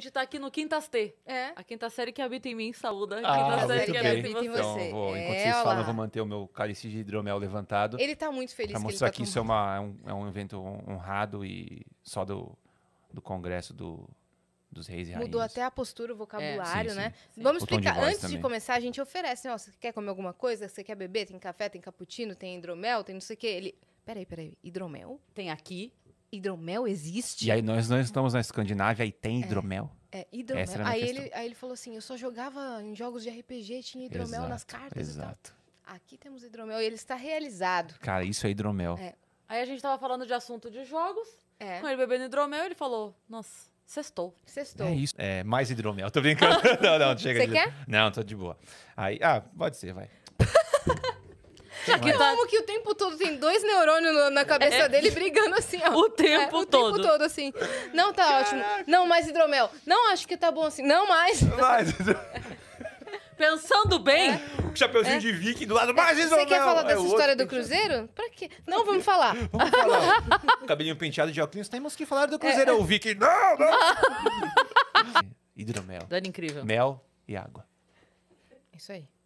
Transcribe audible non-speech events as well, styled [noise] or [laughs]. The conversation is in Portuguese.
gente está aqui no Quintas T. É. A quinta série que habita em mim, saúda. A ah, quinta ah, série que habita em você. Então, vou, é, enquanto vocês falam, eu vou manter o meu cálice de hidromel levantado. Ele está muito feliz. Para mostrar que, tá que isso é, uma, é, um, é um evento honrado e só do, do Congresso do, dos reis e rainhas. Mudou até a postura, o vocabulário, é, né? Sim. Vamos o explicar. De Antes também. de começar, a gente oferece, né? Você quer comer alguma coisa? Você quer beber? Tem café, tem cappuccino, tem hidromel, tem não sei o quê. Ele. Peraí, peraí. Hidromel? Tem aqui hidromel existe? E aí nós nós estamos na Escandinávia e tem é, hidromel? É, é hidromel. Essa era aí, ele, aí ele falou assim, eu só jogava em jogos de RPG, tinha hidromel exato, nas cartas Exato. Aqui temos hidromel e ele está realizado. Cara, isso é hidromel. É. Aí a gente tava falando de assunto de jogos, é. com ele bebendo hidromel, ele falou, nossa... Sextou. Sextou. É isso. É, mais hidromel. Tô brincando. [laughs] não, não, chega. Você de... quer? Não, tô de boa. Aí, ah, pode ser, vai. [laughs] Que tá... Como que o tempo todo tem dois neurônios na cabeça é. dele brigando assim, ó. O tempo é, o todo. O tempo todo, assim. Não, tá Caraca. ótimo. Não, mais hidromel. Não, acho que tá bom assim. Não, mais. Mais. Pensando bem. É. O chapeuzinho é. de Vicky do lado, é, mais hidromel. Você quer falar dessa é história do cruzeiro? Pra quê? Não, vamos falar. [laughs] Vamos falar. [laughs] Cabelinho penteado de óculos. Temos que falar do é. cruzeiro. O Vicky. não, não. Ah. Hidromel. Dano incrível. Mel e água. Isso aí.